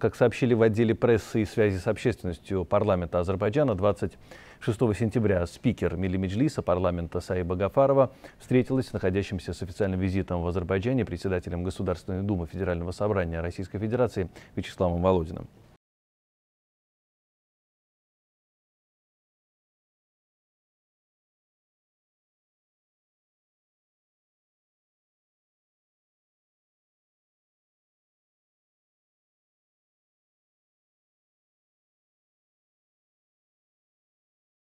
Как сообщили в отделе прессы и связи с общественностью парламента Азербайджана 26 сентября, спикер Милимеджлиса парламента Саиба Гафарова встретилась с находящимся с официальным визитом в Азербайджане председателем Государственной Думы Федерального собрания Российской Федерации Вячеславом Володиным.